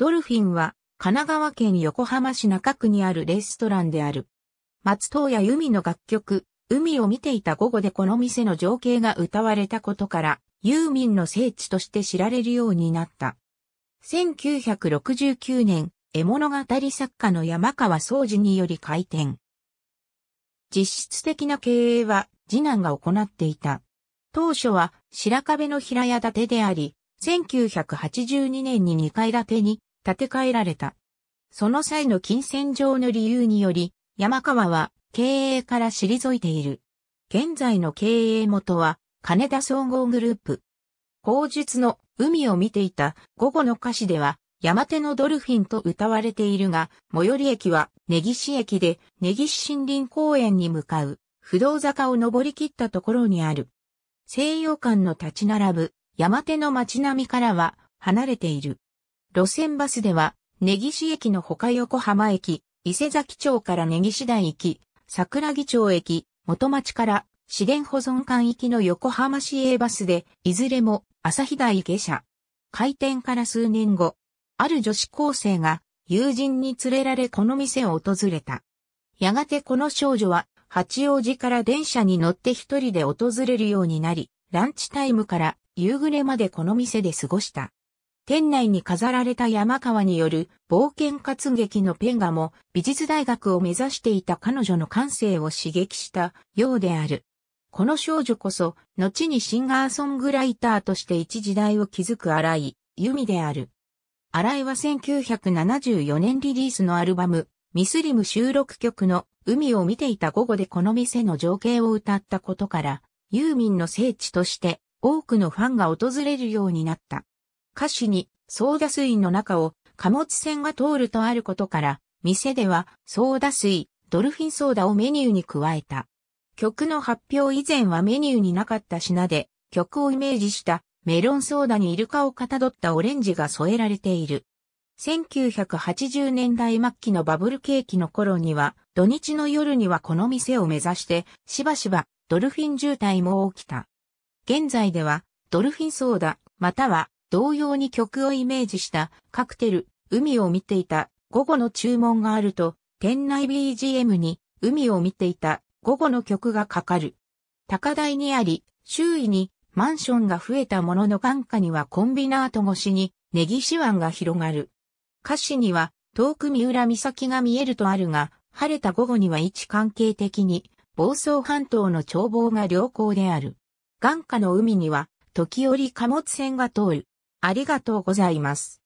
ドルフィンは、神奈川県横浜市中区にあるレストランである。松東や海の楽曲、海を見ていた午後でこの店の情景が歌われたことから、ユーミンの聖地として知られるようになった。1969年、絵物語作家の山川総司により開店。実質的な経営は次男が行っていた。当初は白壁の平屋建てであり、1982年に2階建てに建て替えられた。その際の金銭上の理由により、山川は経営から退いている。現在の経営元は、金田総合グループ。口述の海を見ていた午後の歌詞では、山手のドルフィンと歌われているが、最寄り駅は根岸駅で根岸森林公園に向かう、不動坂を登り切ったところにある。西洋館の立ち並ぶ山手の街並みからは離れている。路線バスでは、根岸駅の他横浜駅、伊勢崎町から根岸台駅、桜木町駅、元町から資源保存館行きの横浜市営バスで、いずれも朝日台下車。開店から数年後、ある女子高生が友人に連れられこの店を訪れた。やがてこの少女は八王子から電車に乗って一人で訪れるようになり、ランチタイムから夕暮れまでこの店で過ごした。店内に飾られた山川による冒険活劇のペンガも美術大学を目指していた彼女の感性を刺激したようである。この少女こそ、後にシンガーソングライターとして一時代を築く荒井由美である。荒井は1974年リリースのアルバム、ミスリム収録曲の海を見ていた午後でこの店の情景を歌ったことから、ユーミンの聖地として多くのファンが訪れるようになった。歌詞にソーダ水の中を貨物船が通るとあることから、店ではソーダ水、ドルフィンソーダをメニューに加えた。曲の発表以前はメニューになかった品で、曲をイメージしたメロンソーダにイルカをかたどったオレンジが添えられている。1980年代末期のバブル景気の頃には、土日の夜にはこの店を目指して、しばしばドルフィン渋滞も起きた。現在では、ドルフィンソーダ、または同様に曲をイメージしたカクテル、海を見ていた午後の注文があると、店内 BGM に海を見ていた午後の曲がかかる。高台にあり、周囲にマンションが増えたものの眼下にはコンビナート越しにネギシワンが広がる。歌詞には遠く三浦岬が見えるとあるが、晴れた午後には位置関係的に房総半島の眺望が良好である。眼下の海には時折貨物船が通る。ありがとうございます。